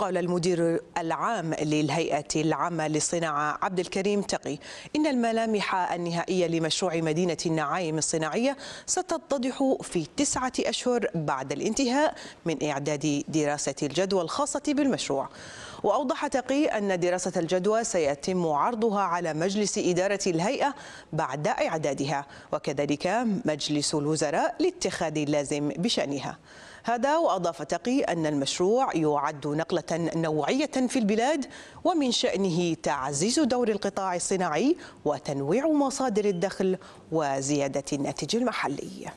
قال المدير العام للهيئة العامة للصناعة عبد الكريم تقي إن الملامح النهائية لمشروع مدينة النعايم الصناعية ستتضح في تسعة أشهر بعد الانتهاء من إعداد دراسة الجدوى الخاصة بالمشروع وأوضح تقي أن دراسة الجدوى سيتم عرضها على مجلس إدارة الهيئة بعد إعدادها وكذلك مجلس الوزراء لاتخاذ اللازم بشأنها هذا وأضاف تقي أن المشروع يعد نقلة نوعية في البلاد ومن شأنه تعزيز دور القطاع الصناعي وتنويع مصادر الدخل وزيادة الناتج المحلي